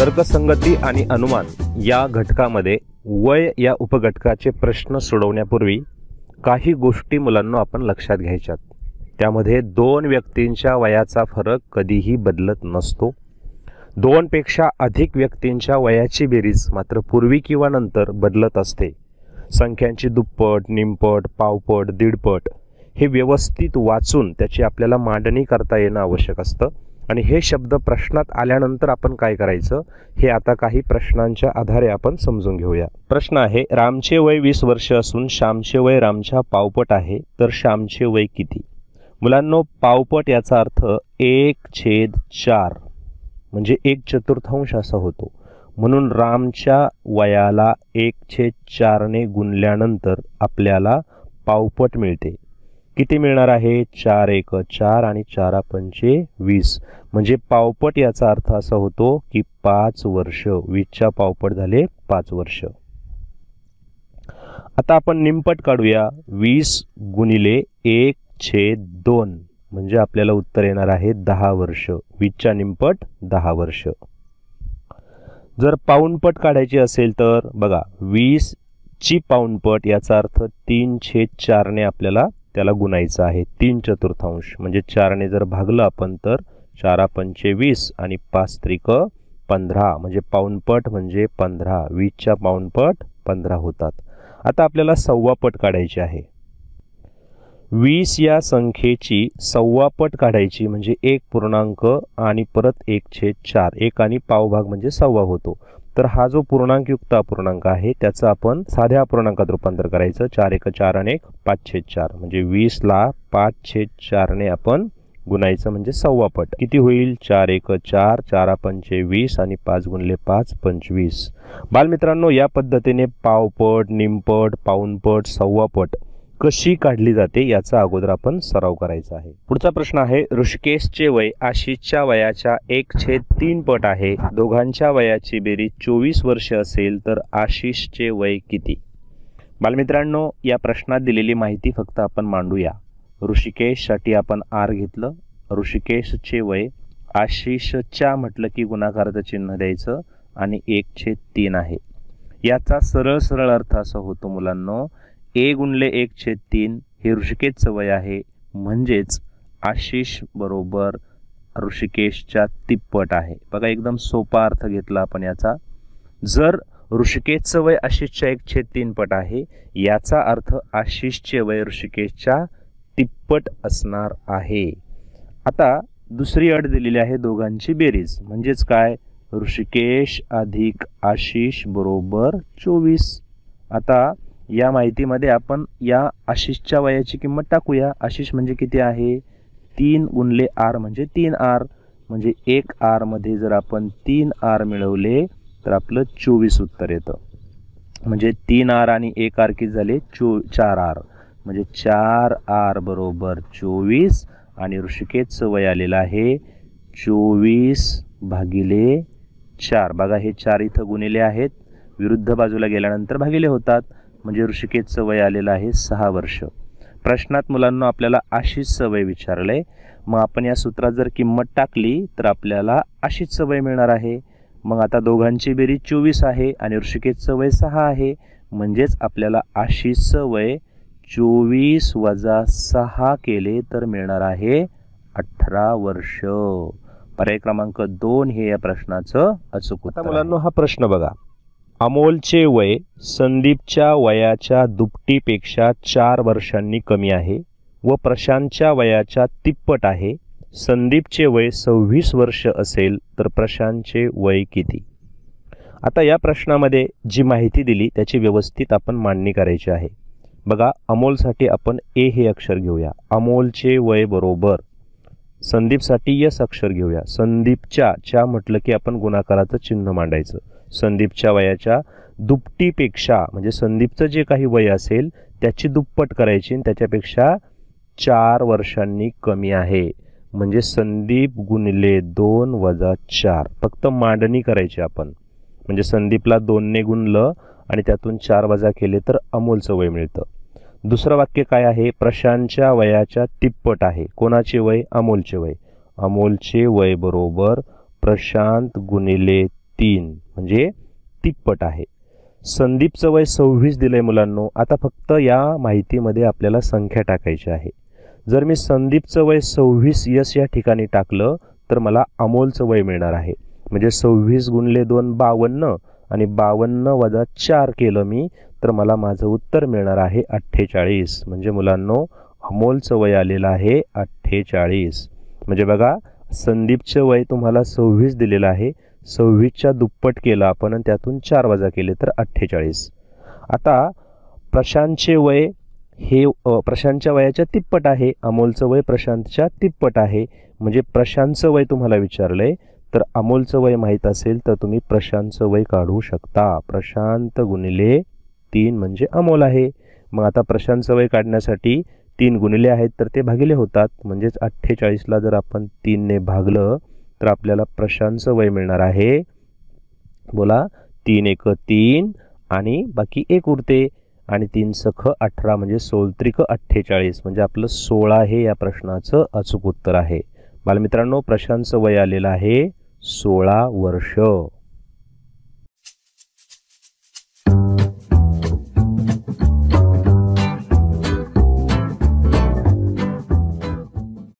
तर्कसंगती आणि अनुमान या घटकामध्ये वय या उपघटकाचे प्रश्न सोडवण्यापूर्वी काही गोष्टी मुलांना आपण लक्षात घ्यायच्यात त्यामध्ये दोन व्यक्तींच्या वयाचा फरक कधीही बदलत नसतो दोनपेक्षा अधिक व्यक्तींच्या वयाची बेरीज मात्र पूर्वी किंवा नंतर बदलत असते संख्यांची दुप्पट निमपट पावपट दीडपट हे व्यवस्थित वाचून त्याची आपल्याला मांडणी करता येणं आवश्यक असतं आणि हे शब्द प्रश्नात आल्यानंतर आपण काय करायचं हे आता काही प्रश्नांच्या आधारे आपण समजून घेऊया प्रश्न आहे रामचे वय वीस वर्ष असून श्यामचे वय रामच्या पावपट आहे तर श्यामचे वय किती मुलांनो पावपट याचा अर्थ एक छेद चार म्हणजे एक चतुर्थांश असा होतो म्हणून रामच्या वयाला एक छेद चारने गुणल्यानंतर आपल्याला पावपट मिळते किती मिळणार आहे चार एक चार आणि चार पंचे वीस म्हणजे पावपट याचा अर्थ असा होतो की पाच वर्ष वीसच्या पावपट झाले पाच वर्ष आता आपण निमपट काढूया वीस गुणिले एक छे दोन म्हणजे आपल्याला उत्तर येणार आहे दहा वर्ष वीसच्या निमपट दहा वर्ष जर पाऊनपट काढायची असेल तर बघा ची पाऊनपट याचा अर्थ तीन छेद चारने आपल्याला त्याला गुणायचं आहे तीन चतुर्थांश म्हणजे चारने जर भागलं आपण तर चारा पंचे वीस आणि पाच त्रिक पंधरा म्हणजे पाऊनपट म्हणजे पंधरा वीसच्या पाऊनपट पंधरा होतात आता आपल्याला सव्वापट काढायचे आहे वीस या संख्येची सव्वापट काढायची म्हणजे एक पूर्णांक आणि परत एक छेद चार एक आणि पावभाग म्हणजे सव्वा होतो तर हा जो पूर्णांकयुक्त अपूर्णांक आहे त्याचं आपण साध्या अपूर्णांकात रूपांतर करायचं चार एक चार आणि एक पाच छेद चार म्हणजे वीसला पाच छेद चारने आपण गुणायचं म्हणजे सव्वापट किती होईल चार एक चार चार पंचे वीस आणि पाच गुणले पाच पंचवीस बालमित्रांनो या पद्धतीने पावपट निमपट पाऊनपट सव्वापट कशी काढली जाते याचा अगोदर आपण सराव करायचा आहे पुढचा प्रश्न आहे ऋषिकेशचे वय आशिषच्या वयाच्या एक छेद तीन पट आहे दोघांच्या वयाची बेरीज चोवीस वर्ष असेल तर आशिषचे वय किती बालमित्रांनो या प्रश्नात दिलेली माहिती फक्त आपण मांडूया ऋषिकेशसाठी आपण आर घेतलं ऋषिकेशचे वय आशिषच्या म्हटलं की गुणाकाराचं चिन्ह द्यायचं आणि एक छेद तीन आहे याचा सरळ सरळ अर्थ असा होतो मुलांनो ए गुणले एक छेद तीन हे ऋषिकेश वय आहे म्हणजेच आशिष बरोबर ऋषिकेशच्या तिप्पट आहे बघा एकदम सोपा अर्थ घेतला आपण याचा जर ऋषिकेशचं वय आशिषच्या एक छेद तीन पट आहे याचा अर्थ आशिषचे वय ऋषिकेशच्या तिप्पट असणार आहे आता दुसरी अट दिलेली आहे दोघांची बेरीज म्हणजेच काय ऋषिकेश अधिक आशिष बरोबर चोवीस आता या माहितीमध्ये आपण या आशिषच्या वयाची किंमत टाकूया आशिष म्हणजे किती आहे तीन गुणले आर म्हणजे तीन आर म्हणजे एक आरमध्ये जर आपण तीन आर मिळवले तर आपलं चोवीस उत्तर येतं म्हणजे तीन आर आणि एक आर किती झाले चो चार आर म्हणजे चार आर बरोबर चोवीस आणि ऋषिकेशचं वय आलेलं आहे चोवीस भागिले चार बघा हे चार इथं गुणिले आहेत विरुद्ध बाजूला गेल्यानंतर भागिले होतात म्हणजे ऋषिकेतचं वय आलेलं आहे सहा वर्ष प्रश्नात मुलांना आपल्याला अशीच सवय विचारलं आहे मग आपण या सूत्रात जर किंमत टाकली तर आपल्याला अशीच सवय मिळणार आहे मग आता दोघांची बेरीज चोवीस आहे आणि ऋषिकेतचं वय सहा आहे म्हणजेच आपल्याला अशीच वय चोवीस वजा सहा केले तर मिळणार आहे अठरा वर्ष पर्याय क्रमांक दोन हे या प्रश्नाचं अचूक मुलांना हा प्रश्न बघा अमोलचे वय संदीपच्या वयाच्या दुपटीपेक्षा चार वर्षांनी कमी आहे व प्रशांतच्या वयाच्या तिप्पट आहे संदीपचे वय सव्वीस वर्ष असेल तर प्रशांतचे वय किती आता या प्रश्नामध्ये जी माहिती दिली त्याची व्यवस्थित आपण मांडणी करायची आहे बघा अमोलसाठी आपण ए हे अक्षर घेऊया अमोलचे वय बरोबर संदीपसाठी यस अक्षर घेऊया संदीपच्या च्या म्हटलं की आपण गुणाकाराचं चिन्ह मांडायचं संदीपच्या वयाच्या दुपटीपेक्षा म्हणजे संदीपचं जे काही वय असेल त्याची दुप्पट करायची आणि त्याच्यापेक्षा चार वर्षांनी कमी आहे म्हणजे संदीप गुणले दोन वजा चार फक्त मांडणी करायची आपण म्हणजे संदीपला दोनने गुणलं आणि त्यातून चार वजा केले तर अमोलचं वय मिळतं दुसरं वाक्य काय आहे प्रशांतच्या वयाच्या तिप्पट आहे कोणाचे वय अमोलचे वय अमोलचे वय बरोबर प्रशांत गुणिले तीन म्हणजे तिप्पट आहे संदीपचं वय सव्वीस दिलं आहे मुलांनो आता फक्त या माहितीमध्ये आपल्याला संख्या टाकायची आहे जर मी संदीपचं वय सव्वीस यस या ठिकाणी टाकलं तर मला अमोलचं वय मिळणार आहे म्हणजे सव्वीस गुणले दोन बावन्न आणि बावन्न वजा चार केलं मी तर मला माझं उत्तर मिळणार आहे अठ्ठेचाळीस म्हणजे मुलांनो अमोलचं वय आलेलं आहे अठ्ठेचाळीस म्हणजे बघा संदीपचं वय तुम्हाला सव्वीस दिलेलं आहे सव्वीसच्या दुप्पट केलं आपण आणि त्यातून चार वजा केले तर अठ्ठेचाळीस आता प्रशांतचे वय हे प्रशांतच्या वयाच्या तिप्पट आहे अमोलचं वय प्रशांतच्या तिप्पट आहे म्हणजे प्रशांतचं वय तुम्हाला विचारलं आहे तर अमोलचं वय माहीत असेल तर तुम्ही प्रशांतचं वय काढू शकता प्रशांत गुणिले तीन म्हणजे अमोल आहे मग आता प्रशांतचं वय काढण्यासाठी तीन गुणिले आहेत तर ते भागिले होतात म्हणजेच अठ्ठेचाळीसला जर आपण तीनने भागलं तर आपल्याला प्रशांतचं वय मिळणार आहे बोला तीन एक तीन आणि बाकी एक उरते आणि तीन सख अठरा म्हणजे सोलत्रिक अठ्ठेचाळीस म्हणजे आपलं सोळा हे या प्रश्नाचं अचूक उत्तर आहे बालमित्रांनो प्रशांतचं वय आलेलं आहे सोळा वर्ष